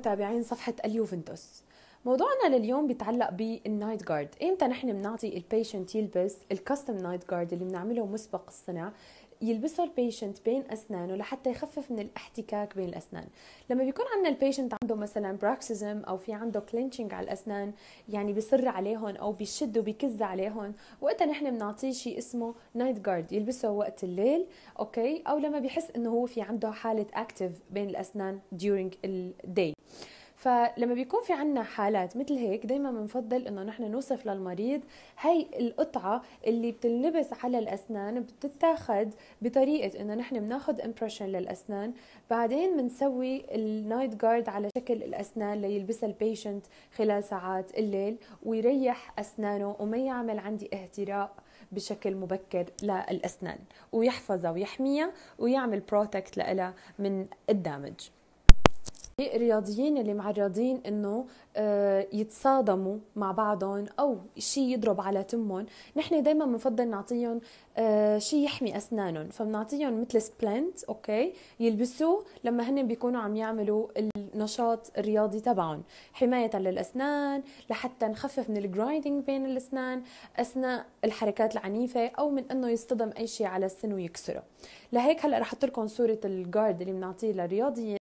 متابعين صفحة اليوفنتوس موضوعنا لليوم بيتعلق بالنايت جارد امتى نحن بنعطي البيشنت يلبس الكاستم نايت جارد اللي بنعمله مسبق الصنع يلبسه البيشنت بين اسنانه لحتى يخفف من الاحتكاك بين الاسنان لما بيكون عندنا البيشنت عنده مثلا براكسيزم او في عنده كلينشنج على الاسنان يعني بيصر عليهم او بيشد وبيكز عليهم وقتها نحن بنعطيه شيء اسمه نايت جارد يلبسه وقت الليل اوكي او لما بيحس انه هو في عنده حاله اكتف بين الاسنان during الداي فلما بيكون في عنا حالات مثل هيك دايما بنفضل انه نحن نوصف للمريض هي القطعه اللي بتنلبس على الاسنان بتتاخد بطريقه انه نحن بناخذ امبريشن للاسنان بعدين بنسوي النايت جارد على شكل الاسنان ليلبسها البيشنت خلال ساعات الليل ويريح اسنانه وما يعمل عندي اهتراء بشكل مبكر للاسنان ويحفظها ويحميها ويعمل بروتكت لها من الدامج الرياضيين اللي معرضين انه آه، يتصادموا مع بعضهم او شيء يضرب على تمهم نحن دائما بنفضل نعطيهم آه، شيء يحمي اسنانهم فبنعطيهم مثل سبلنت اوكي يلبسوه لما هن بيكونوا عم يعملوا النشاط الرياضي تبعهم حمايه للاسنان لحتى نخفف من الجرايندنج بين الاسنان اثناء الحركات العنيفه او من انه يصطدم اي شيء على السن ويكسره لهيك هلا رح احط لكم صوره الجارد اللي بنعطيه للرياضيين